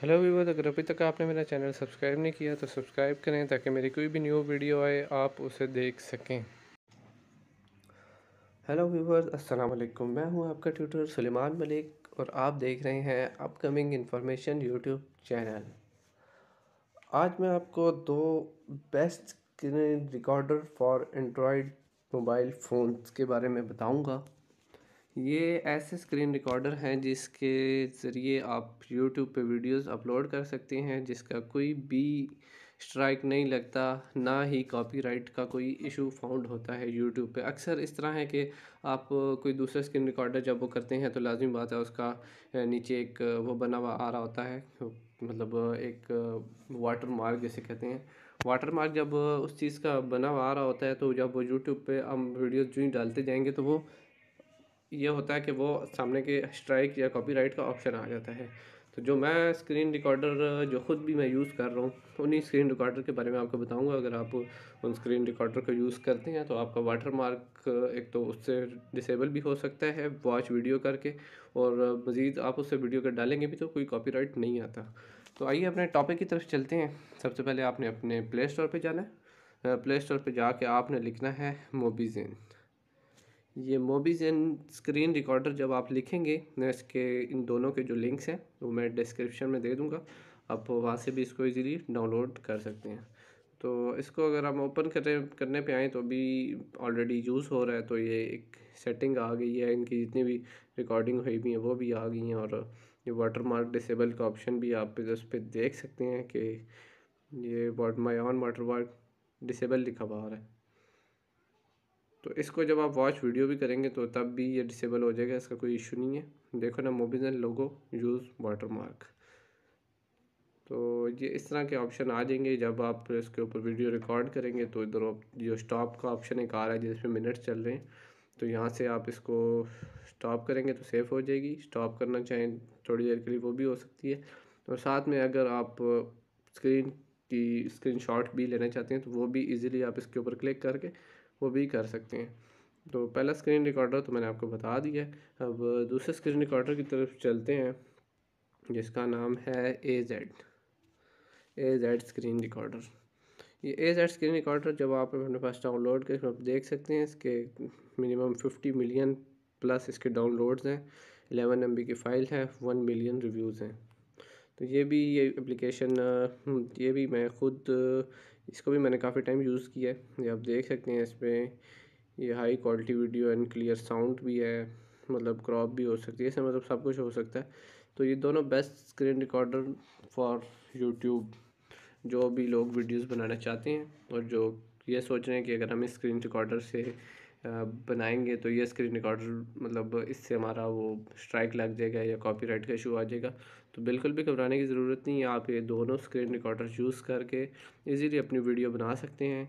hello Weaver अगर अभी तक आपने मेरा चैनल सब्सक्राइब नहीं किया तो सब्सक्राइब करें ताकि मेरी कोई भी न्यू वीडियो आए आप उसे देख सकें हेलो वीवर अस्सलाम वालेकुम मैं हूं आपका ट्यूटर सुलेमान मलिक और आप देख रहे हैं अपकमिंग इन्फॉर्मेशन यूट्यूब चैनल आज मैं आपको दो best screen recorder for Android mobile phone के बारे में बताऊँगा ये ऐसे स्क्रीन रिकॉर्डर हैं जिसके ज़रिए आप यूट्यूब पे वीडियोस अपलोड कर सकते हैं जिसका कोई भी स्ट्राइक नहीं लगता ना ही कॉपीराइट का कोई इशू फाउंड होता है यूट्यूब पे अक्सर इस तरह है कि आप कोई दूसरा स्क्रीन रिकॉर्डर जब वो करते हैं तो लाजमी बात है उसका नीचे एक वो बना हुआ आ रहा होता है मतलब एक वाटर मार्क जैसे कहते हैं वाटर मार्क जब उस चीज़ का बना हुआ आ रहा होता है तो जब वो यूट्यूब पर हम वीडियो जो ही डालते जाएंगे तो वो ये होता है कि वो सामने के स्ट्राइक या कॉपीराइट का ऑप्शन आ जाता है तो जो मैं स्क्रीन रिकॉर्डर जो ख़ुद भी मैं यूज़ कर रहा हूँ उन्हीं स्क्रीन रिकॉर्डर के बारे में आपको बताऊँगा अगर आप उन स्क्रीन रिकॉर्डर को यूज़ करते हैं तो आपका वाटर मार्क एक तो उससे डिसेबल भी हो सकता है वॉच वीडियो करके और मज़ीद आप उससे वीडियो कर डालेंगे भी तो कोई कॉपीराइट नहीं आता तो आइए अपने टॉपिक की तरफ चलते हैं सबसे पहले आपने अपने प्ले स्टोर पर जाना है प्ले स्टोर पर जाके आपने लिखना है मोबीजेन ये मोबीज़ एंड स्क्रीन रिकॉर्डर जब आप लिखेंगे मैं इसके इन दोनों के जो लिंक्स हैं वो मैं डिस्क्रिप्शन में दे दूँगा आप वहाँ से भी इसको इजीली डाउनलोड कर सकते हैं तो इसको अगर हम ओपन करें करने पे आएँ तो अभी ऑलरेडी यूज़ हो रहा है तो ये एक सेटिंग आ गई है इनकी जितनी भी रिकॉर्डिंग हुई भी है वो भी आ गई हैं और ये वाटर मार्क डिसेबल का ऑप्शन भी आप उस पर देख सकते हैं कि ये my on watermark disable लिखा हुआ आ रहा है तो इसको जब आप वॉच वीडियो भी करेंगे तो तब भी ये डिसेबल हो जाएगा इसका कोई इशू नहीं है देखो ना Mobizen logo use watermark तो ये इस तरह के ऑप्शन आ जाएंगे जब आप इसके ऊपर वीडियो रिकॉर्ड करेंगे तो इधर जो स्टॉप का ऑप्शन एक आ रहा है जिसमें मिनट्स चल रहे हैं तो यहाँ से आप इसको स्टॉप करेंगे तो सेफ़ हो जाएगी स्टॉप करना चाहें थोड़ी देर के लिए वो भी हो सकती है और साथ में अगर आप स्क्रीन की स्क्रीनशॉट भी लेना चाहते हैं तो वो भी इजीली आप इसके ऊपर क्लिक करके वो भी कर सकते हैं तो पहला स्क्रीन रिकॉर्डर तो मैंने आपको बता दिया है अब दूसरे स्क्रीन रिकॉर्डर की तरफ चलते हैं जिसका नाम है A Z A Z screen recorder ये ए जेड स्क्रीन रिकॉर्डर जब आप अपने पास डाउनलोड कर आप देख सकते हैं इसके मिनिमम फिफ्टी मिलियन प्लस इसके डाउनलोड्स हैं एलेवन एम की फ़ाइल है वन मिलियन रिव्यूज़ हैं तो ये भी ये एप्लीकेशन ये भी मैं ख़ुद इसको भी मैंने काफ़ी टाइम यूज़ किया है ये आप देख सकते हैं इसमें ये high quality video and clear sound भी है मतलब क्रॉप भी हो सकती है इसमें मतलब सब कुछ हो सकता है तो ये दोनों best screen recorder for YouTube जो भी लोग वीडियोस बनाना चाहते हैं और जो ये सोच रहे हैं कि अगर हम स्क्रीन रिकॉर्डर से बनाएंगे तो ये स्क्रीन रिकॉर्ड मतलब इससे हमारा वो स्ट्राइक लग जाएगा या कॉपीराइट का इशू आ जाएगा तो बिल्कुल भी घबराने की ज़रूरत नहीं है आप ये दोनों स्क्रीन रिकॉर्डर यूज़ करके इजीली अपनी वीडियो बना सकते हैं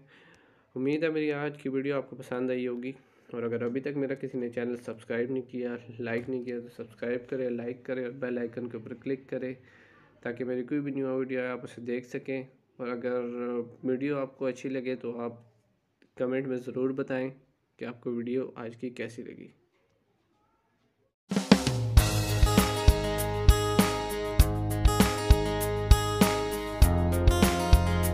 उम्मीद है मेरी आज की वीडियो आपको पसंद आई होगी और अगर अभी तक मेरा किसी ने चैनल सब्सक्राइब नहीं किया लाइक नहीं किया तो सब्सक्राइब करें लाइक करें और बेल आइकन के ऊपर क्लिक करें ताकि मेरी कोई भी न्यू वीडियो आप उसे देख सकें और अगर वीडियो आपको अच्छी लगे तो आप कमेंट में ज़रूर बताएं कि आपको वीडियो आज की कैसी लगी